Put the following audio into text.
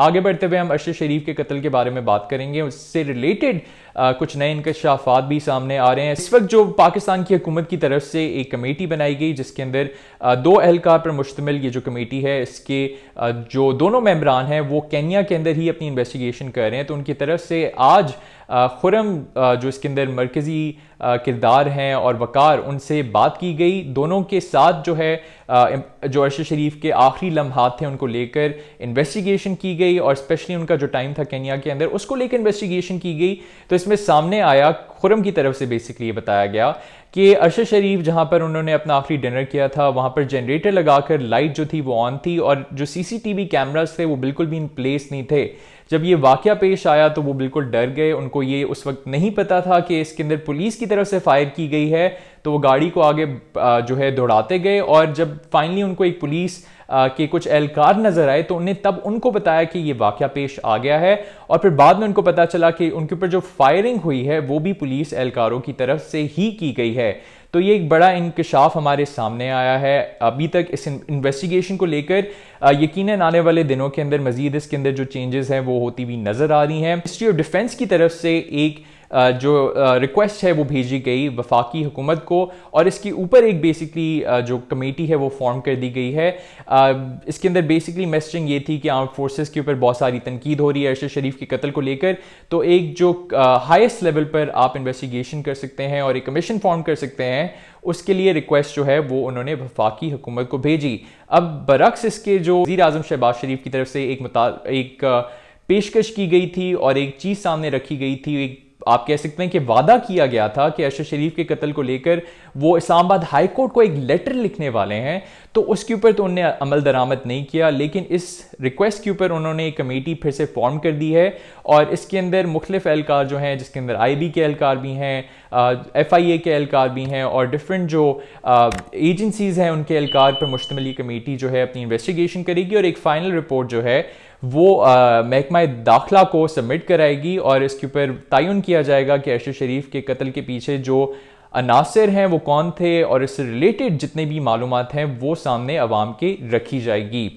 आगे बढ़ते हुए हम अरशद शरीफ के कत्ल के बारे में बात करेंगे उससे रिलेटेड कुछ नए इनकशाफात भी सामने आ रहे हैं इस वक्त जो पाकिस्तान की हुकूमत की तरफ से एक कमेटी बनाई गई जिसके अंदर दो अहलकार पर मुश्तमिल ये जो कमेटी है इसके जो दोनों मेम्बरान हैं वो कैनिया के अंदर ही अपनी इन्वेस्टिगेशन कर रहे हैं तो उनकी तरफ से आज खुरम जो इसके अंदर मरकज़ी किरदार हैं और वक़ार उनसे बात की गई दोनों के साथ जो है जो अरशद शरीफ के आखिरी लम्हात थे उनको लेकर इन्वेस्टिगेशन की गई और स्पेशली उनका जो टाइम था कैनिया के अंदर उसको लेकर इन्वेस्टिगेशन की गई तो इसमें सामने आया खुरम की तरफ से बेसिकली ये बताया गया कि अरशद शरीफ जहां पर उन्होंने अपना आखिरी डिनर किया था वहां पर जनरेटर लगाकर लाइट जो थी वो ऑन थी और जो सीसीटीवी कैमरास थे वो बिल्कुल भी इन प्लेस नहीं थे जब ये वाक्य पेश आया तो वो बिल्कुल डर गए उनको ये उस वक्त नहीं पता था कि इसके अंदर पुलिस की तरफ से फायर की गई है तो वो गाड़ी को आगे जो है दौड़ाते गए और जब फाइनली उनको एक पुलिस के कुछ एहलकार नजर आए तो उन्हें तब उनको बताया कि ये वाक्य पेश आ गया है और फिर बाद में उनको पता चला कि उनके ऊपर जो फायरिंग हुई है वो भी पुलिस एहलकारों की तरफ से ही की गई है तो ये एक बड़ा इंकशाफ हमारे सामने आया है अभी तक इस इन्वेस्टिगेशन को लेकर यकीन आने वाले दिनों के अंदर मजीद इसके अंदर जो चेंजेस हैं वो होती हुई नजर आ रही हैं मिनिस्ट्री ऑफ डिफेंस की तरफ से एक जो रिक्वेस्ट है वो भेजी गई वफाकी हुकूमत को और इसके ऊपर एक बेसिकली जो कमेटी है वो फॉर्म कर दी गई है इसके अंदर बेसिकली मैसेजिंग ये थी कि आर्म फोर्सेस के ऊपर बहुत सारी तनकीद हो रही है अरशद शरीफ के कत्ल को लेकर तो एक जो हाइस्ट लेवल पर आप इन्वेस्टिगेशन कर सकते हैं और एक कमीशन फॉर्म कर सकते हैं उसके लिए रिक्वेस्ट जो है वो उन्होंने वफाकी हुकूमत को भेजी अब बरक्स इसके जो वजी अजम शहबाज शरीफ की तरफ से एक एक पेशकश की गई थी और एक चीज़ सामने रखी गई थी एक आप कह सकते हैं कि वादा किया गया था कि अशर शरीफ के कत्ल को लेकर वो इस्लामाबाद हाई कोर्ट को एक लेटर लिखने वाले हैं तो उसके ऊपर तो उन्होंने अमल दरामद नहीं किया लेकिन इस रिक्वेस्ट के ऊपर उन्होंने एक कमेटी फिर से फॉर्म कर दी है और इसके अंदर मुख्तफ एहलकार जो हैं जिसके अंदर आई बी के एहलकार भी हैं एफ आई ए के एहलकार भी हैं और डिफरेंट जो एजेंसीज़ हैं उनके एहलकार पर मुश्तमिल कमेटी जो है अपनी इन्वेस्टिगेशन करेगी और एक फाइनल रिपोर्ट जो है वो महकमा दाखिला को सबमिट कराएगी और इसके ऊपर तयन किया जाएगा कि अरशद शरीफ के कत्ल के पीछे जो अनासर हैं वो कौन थे और इससे रिलेटेड जितने भी मालूम हैं वो सामने आवाम के रखी जाएगी